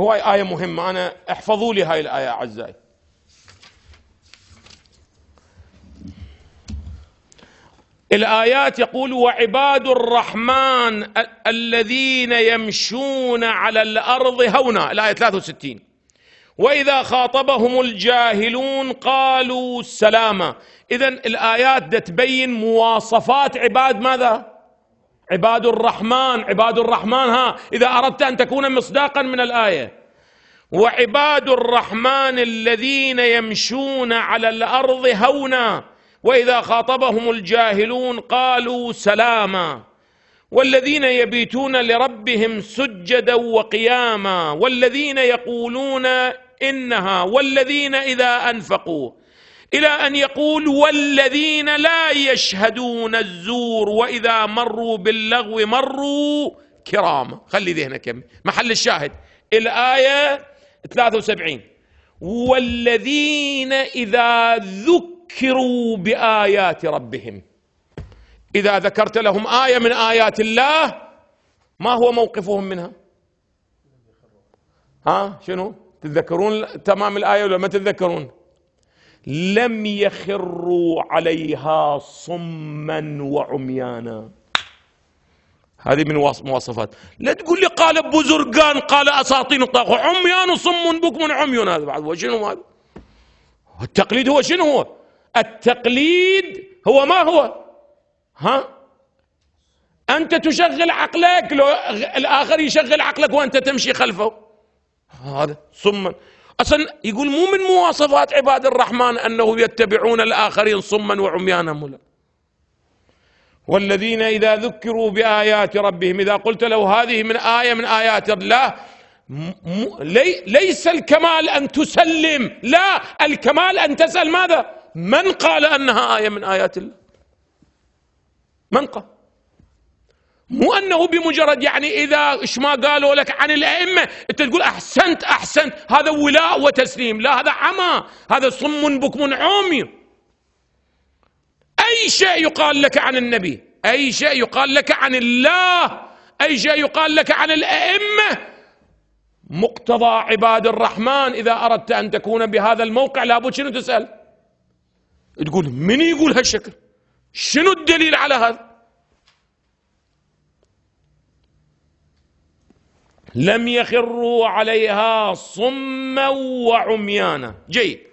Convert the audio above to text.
هو آية مهمة أنا احفظوا لي هاي الآية أعزائي الآيات يقول وعباد الرحمن الذين يمشون على الأرض هونا الآية 63 وإذا خاطبهم الجاهلون قالوا سلاما إذا الآيات تبين مواصفات عباد ماذا؟ عباد الرحمن عباد الرحمن ها إذا أردت أن تكون مصداقا من الآية وعباد الرحمن الذين يمشون على الأرض هونا وإذا خاطبهم الجاهلون قالوا سلاما والذين يبيتون لربهم سجدا وقياما والذين يقولون إنها والذين إذا أنفقوا إلى أن يقول والذين لا يشهدون الزور وإذا مروا باللغو مروا كرام خلي ذهنك محل الشاهد الآية 73 والذين إذا ذكروا بآيات ربهم إذا ذكرت لهم آية من آيات الله ما هو موقفهم منها ها شنو تتذكرون تمام الآية ولا ما تتذكرون لم يخروا عليها صما وعميانا هذه من مواصفات لا تقول لي قال بزرقان قال اساطين الطاغوت عميان صم بكم عمي هذا بعد وشنو هذا التقليد هو شنو هو التقليد هو ما هو ها انت تشغل عقلك لو الاخر يشغل عقلك وانت تمشي خلفه هذا صما أصلا يقول مو من مواصفات عباد الرحمن أنه يتبعون الآخرين صما وعميانا ملا والذين إذا ذكروا بآيات ربهم إذا قلت له هذه من آية من آيات الله لي ليس الكمال أن تسلم لا الكمال أن تسأل ماذا من قال أنها آية من آيات الله من قال مو انه بمجرد يعني اذا ايش ما قالوا لك عن الائمه انت تقول احسنت احسنت هذا ولاء وتسليم لا هذا عمى هذا صم بكم عمي اي شيء يقال لك عن النبي اي شيء يقال لك عن الله اي شيء يقال لك عن الائمه مقتضى عباد الرحمن اذا اردت ان تكون بهذا الموقع لابد شنو تسال تقول من يقول هالشكل شنو الدليل على هذا لم يخروا عليها صما وعميانا جيد